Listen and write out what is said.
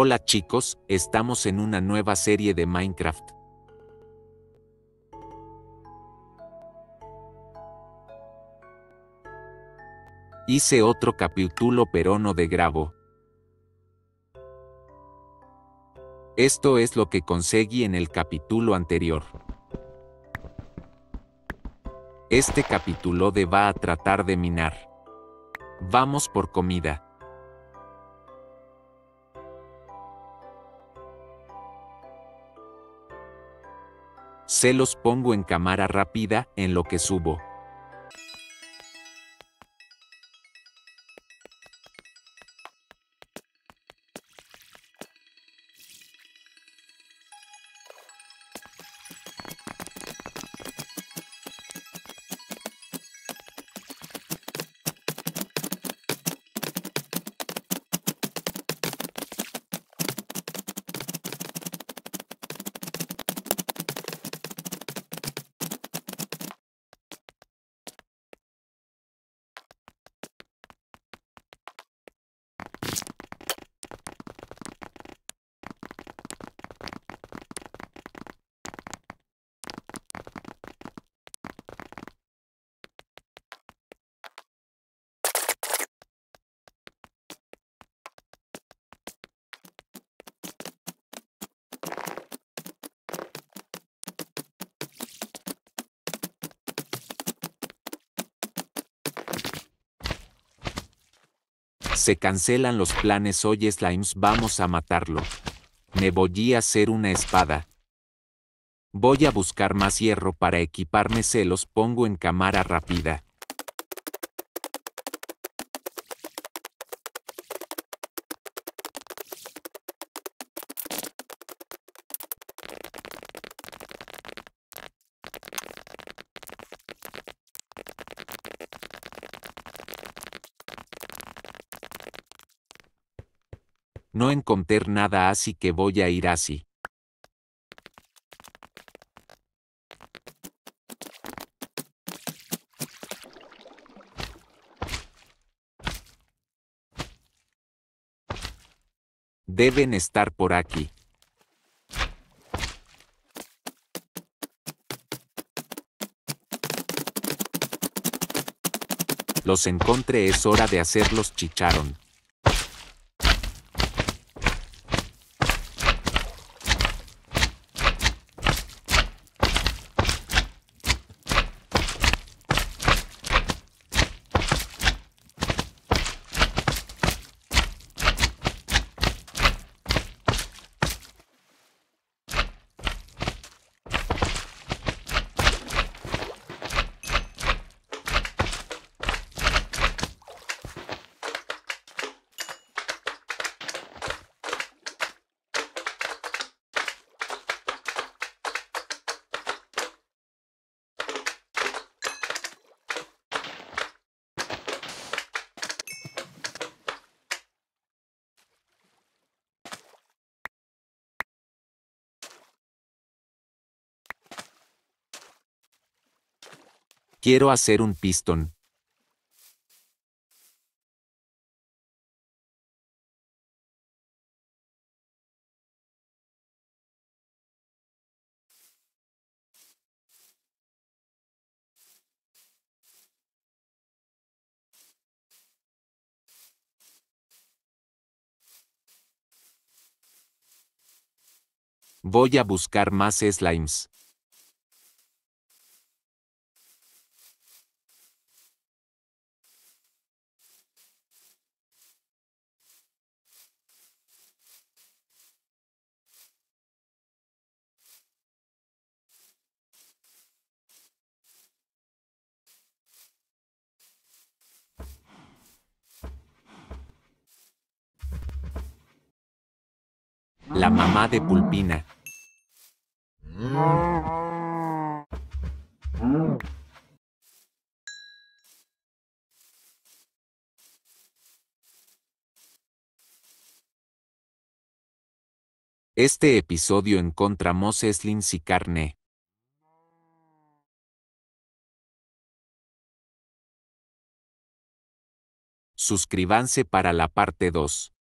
Hola chicos, estamos en una nueva serie de Minecraft. Hice otro capítulo pero no de grabo. Esto es lo que conseguí en el capítulo anterior. Este capítulo de va a tratar de minar. Vamos por comida. se los pongo en cámara rápida en lo que subo. Se cancelan los planes hoy Slimes vamos a matarlo. Me voy a hacer una espada. Voy a buscar más hierro para equiparme se los pongo en cámara rápida. no encontré nada así que voy a ir así. Deben estar por aquí. Los encontré, es hora de hacerlos chicharon. Quiero hacer un pistón. Voy a buscar más slimes. la mamá de Pulpina. Este episodio encontramos Slins y carne. Suscríbanse para la parte 2.